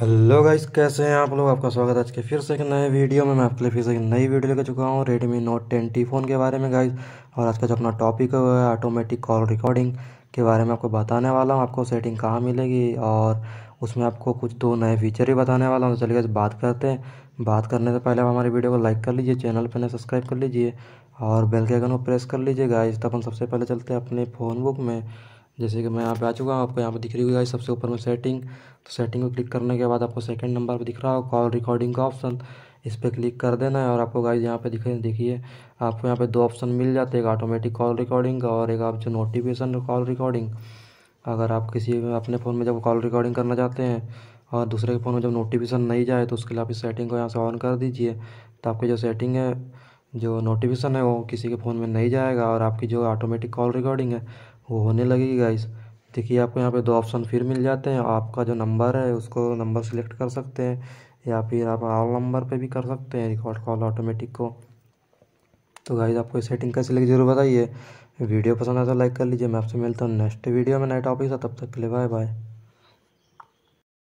hello guys कैसे हैं आप लोग आपका स्वागत है आज के फिर से एक नए वीडियो में मैं आपके लिए फिर से एक नई वीडियो लेकर चुका हूँ redmi note ten T phone के बारे में गाइस और आज का जो अपना टॉपिक है ऑटोमेटिक कॉल रिकॉर्डिंग के बारे में आपको बताने वाला हूँ आपको सेटिंग कहाँ मिलेगी और उसमें आपको कुछ दो नए फीचर भी बताने वाला हूँ तो चलिए बात करते हैं बात करने से पहले आप हमारी वीडियो को लाइक कर लीजिए चैनल पर सब्सक्राइब कर लीजिए और बेल के आइकन को प्रेस कर लीजिए गाइस तो अपन सबसे पहले चलते हैं अपने फ़ोन बुक में जैसे कि मैं यहाँ पे आ चुका हूँ आपको यहाँ पे दिख रही होगी सबसे ऊपर में सेटिंग तो सेटिंग को क्लिक करने के बाद आपको सेकंड नंबर पर दिख रहा हो कॉल रिकॉर्डिंग का ऑप्शन इस पर क्लिक कर देना है और आपको गाइज यहाँ पे दिखे देखिए आपको यहाँ पे दो ऑप्शन मिल जाते हैं एक ऑटोमेटिक कॉल रिकॉर्डिंग का और एक आप जो नोटिफिकेशन कॉल रिकॉर्डिंग अगर आप किसी अपने फ़ोन में जब कॉल रिकॉर्डिंग करना चाहते हैं और दूसरे के फ़ोन में जब नोटिफिकेशन नहीं जाए तो उसके लिए आप इस सेटिंग को यहाँ से ऑन कर दीजिए तो आपकी जो सेटिंग है जो नोटिफिकेशन है वो किसी के फ़ोन में नहीं जाएगा और आपकी जो ऑटोमेटिक कॉल रिकॉर्डिंग है वो होने लगेगी गाइस देखिए आपको यहाँ पे दो ऑप्शन फिर मिल जाते हैं आपका जो नंबर है उसको नंबर सेलेक्ट कर सकते हैं या फिर आप ऑल नंबर पे भी कर सकते हैं रिकॉर्ड कॉल ऑटोमेटिक को तो गाइज आपको सेटिंग कैसे लगी जरूर बताइए वीडियो पसंद आया तो लाइक कर लीजिए मैं आपसे मिलता हूँ नेक्स्ट वीडियो में नए टॉपिक तब तक के लिए बाय बाय